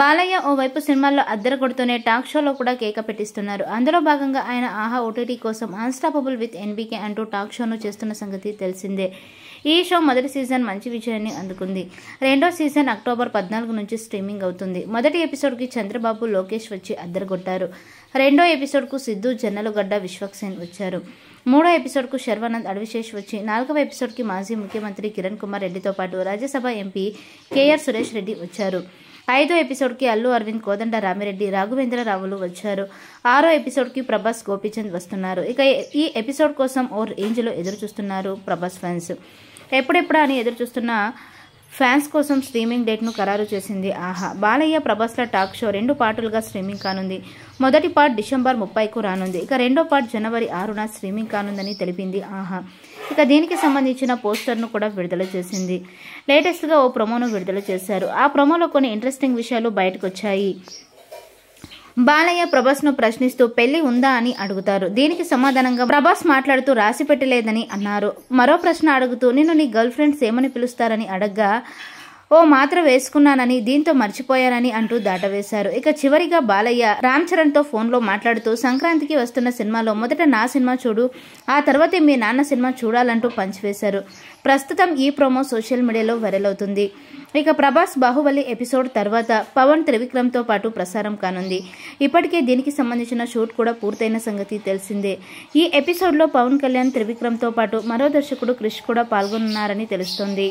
బాలయ్య ఓవైపు సినిమాల్లో అద్దర కొడుతూనే టాక్ షోలో కూడా కేక పెట్టిస్తున్నారు అందులో భాగంగా ఆయన ఆహా ఓటీటీ కోసం అన్స్టాపబుల్ విత్ ఎన్బీకే అంటూ టాక్ షోను చేస్తున్న సంగతి తెలిసిందే ఈ షో మొదటి సీజన్ మంచి విజయాన్ని అందుకుంది రెండో సీజన్ అక్టోబర్ పద్నాలుగు నుంచి స్ట్రీమింగ్ అవుతుంది మొదటి ఎపిసోడ్కి చంద్రబాబు లోకేష్ వచ్చి కొట్టారు రెండో ఎపిసోడ్కు సిద్ధు జన్నలుగడ్డ విశ్వక్సేన్ వచ్చారు మూడో ఎపిసోడ్కు శర్వానంద్ అడవిశేష్ వచ్చి నాలుగవ ఎపిసోడ్కి మాజీ ముఖ్యమంత్రి కిరణ్ కుమార్ రెడ్డితో పాటు రాజ్యసభ ఎంపీ కేఆర్ సురేష్ రెడ్డి వచ్చారు ఐదో ఎపిసోడ్కి అల్లు అరవింద్ కోదండ రామిరెడ్డి రాఘవేంద్రరావులు వచ్చారు ఆరో ఎపిసోడ్కి ప్రభాస్ గోపీచంద్ వస్తున్నారు ఇక ఈ ఎపిసోడ్ కోసం ఓ రేంజ్లో ఎదురు చూస్తున్నారు ప్రభాస్ ఫ్యాన్స్ ఎప్పుడెప్పుడా అని ఎదురు చూస్తున్న ఫ్యాన్స్ కోసం స్ట్రీమింగ్ డేట్ను ఖరారు చేసింది ఆహా బాలయ్య ప్రభాస్ల టాక్ షో రెండు పార్టులుగా స్ట్రీమింగ్ కానుంది మొదటి పార్ట్ డిసెంబర్ ముప్పైకు రానుంది ఇక రెండో పార్ట్ జనవరి ఆరున స్ట్రీమింగ్ కానుందని తెలిపింది ఆహా ఇక దీనికి సంబంధించిన పోస్టర్ను కూడా విడుదల చేసింది లేటెస్ట్గా ఓ ప్రొమోను విడుదల చేశారు ఆ ప్రొమోలో కొన్ని ఇంట్రెస్టింగ్ విషయాలు బయటకు వచ్చాయి బాలయ్య ప్రభాస్ను ప్రశ్నిస్తూ పెళ్లి ఉందా అని అడుగుతారు దీనికి సమాధానంగా ప్రభాస్ మాట్లాడుతూ రాసి పెట్టలేదని అన్నారు మరో ప్రశ్న అడుగుతూ నిన్ను నీ గర్ల్ ఫ్రెండ్స్ ఏమని పిలుస్తారని అడగ్గా ఓ మాత్ర వేసుకున్నానని దీంతో మర్చిపోయానని అంటూ దాటవేశారు ఇక చివరిగా బాలయ్య రామ్ చరణ్తో ఫోన్లో మాట్లాడుతూ సంక్రాంతికి వస్తున్న సినిమాలో మొదట నా సినిమా చూడు ఆ తర్వాతే మీ నాన్న సినిమా చూడాలంటూ పంచివేశారు ప్రస్తుతం ఈ ప్రోమో సోషల్ మీడియాలో వైరల్ అవుతుంది ఇక ప్రభాస్ బాహుబలి ఎపిసోడ్ తర్వాత పవన్ త్రివిక్రమ్తో పాటు ప్రసారం కానుంది ఇప్పటికే దీనికి సంబంధించిన షూట్ కూడా పూర్తయిన సంగతి తెలిసిందే ఈ ఎపిసోడ్లో పవన్ కళ్యాణ్ త్రివిక్రమ్తో పాటు మరో దర్శకుడు క్రిష్ కూడా పాల్గొనున్నారని తెలుస్తోంది